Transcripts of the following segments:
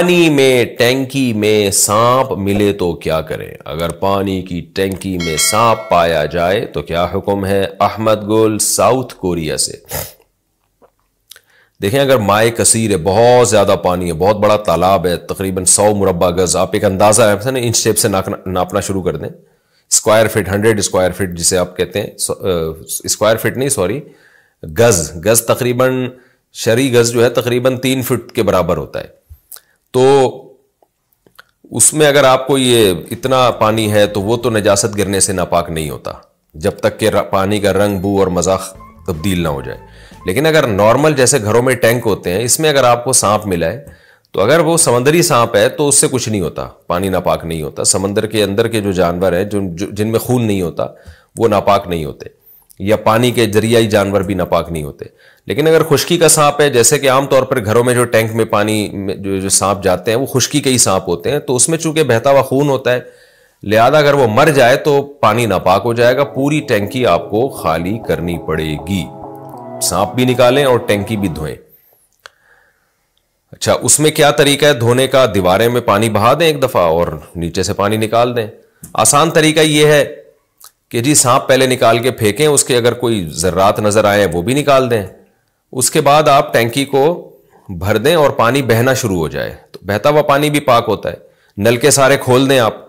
पानी में टैंकी में सांप मिले तो क्या करें अगर पानी की टैंकी में सांप पाया जाए तो क्या हुक्म है अहमद गुल साउथ कोरिया से देखें अगर माए कसीर है बहुत ज़्यादा पानी है बहुत बड़ा तालाब है तकरीबन सौ मुरबा गज़ आप एक अंदाज़ा है ना इन शेप से नापना शुरू कर दें square feet hundred square feet जिसे आप कहते हैं स्क्वायर फिट uh, नहीं सॉरी गज़ गज़ तकरीबन शरी गज़ जो है तकरीबन तीन फिट के बराबर होता है तो उसमें अगर आपको ये इतना पानी है तो वो तो नजासत गिरने से नापाक नहीं होता जब तक कि पानी का रंग बू और मजाक तब्दील ना हो जाए लेकिन अगर नॉर्मल जैसे घरों में टैंक होते हैं इसमें अगर आपको सांप मिला है तो अगर वो समंदरी सांप है तो उससे कुछ नहीं होता पानी नापाक नहीं होता समंदर के अंदर के जो जानवर हैं जो जिनमें खून नहीं होता वो नापाक नहीं होते या पानी के जरिया ही जानवर भी नापाक नहीं होते लेकिन अगर खुश्की का सांप है जैसे कि आमतौर पर घरों में जो टैंक में पानी में जो जो सांप जाते हैं वो खुश्की के ही सांप होते हैं तो उसमें चूंकि बहता हुआ खून होता है लिहाजा अगर वो मर जाए तो पानी नापाक हो जाएगा पूरी टैंकी आपको खाली करनी पड़ेगी सांप भी निकालें और टैंकी भी धोएं अच्छा उसमें क्या तरीका है धोने का दीवारें में पानी बहा दें एक दफ़ा और नीचे से पानी निकाल दें आसान तरीका यह है कि जी सांप पहले निकाल के फेंकें उसके अगर कोई ज़र्रात नज़र आए वो भी निकाल दें उसके बाद आप टैंकी को भर दें और पानी बहना शुरू हो जाए तो बहता हुआ पानी भी पाक होता है नल के सारे खोल दें आप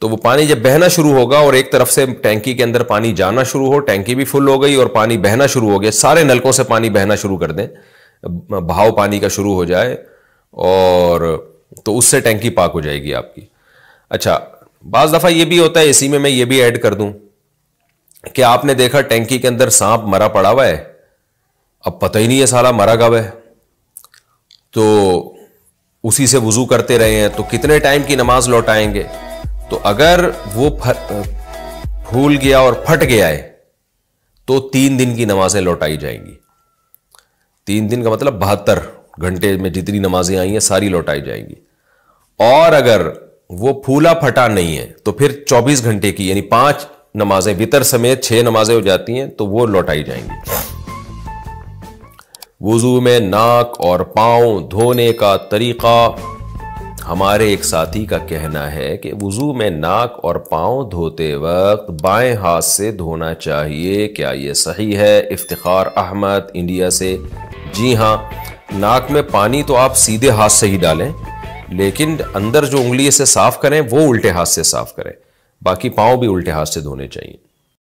तो वो पानी जब बहना शुरू होगा और एक तरफ से टैंकी के अंदर पानी जाना शुरू हो टैंकी भी फुल हो गई और पानी बहना शुरू हो गया सारे नलकों से पानी बहना शुरू कर दें भाव पानी का शुरू हो जाए और तो उससे टैंकी पाक हो जाएगी आपकी अच्छा बाज़ दफ़ा ये भी होता है इसी में मैं ये भी ऐड कर दूँ कि आपने देखा टैंकी के अंदर सांप मरा पड़ा हुआ है अब पता ही नहीं है साला मरा कब है तो उसी से वज़ू करते रहे हैं तो कितने टाइम की नमाज लौटाएंगे तो अगर वो फूल गया और फट गया है तो तीन दिन की नमाजें लौटाई जाएंगी तीन दिन का मतलब बहत्तर घंटे में जितनी नमाजें आई हैं सारी लौटाई जाएंगी और अगर वो फूला फटा नहीं है तो फिर 24 घंटे की यानी पांच नमाजें वितर समेत छह नमाजें हो जाती हैं तो वो लौटाई जाएंगी वज़ू में नाक और पांव धोने का तरीक़ा हमारे एक साथी का कहना है कि वज़ू में नाक और पांव धोते वक्त बाएं हाथ से धोना चाहिए क्या ये सही है इफ्तार अहमद इंडिया से जी हाँ नाक में पानी तो आप सीधे हाथ से ही डालें लेकिन अंदर जो उंगली से साफ़ करें वो उल्टे हाथ से साफ़ करें बाकी पाँव भी उल्टे हाथ से धोने चाहिए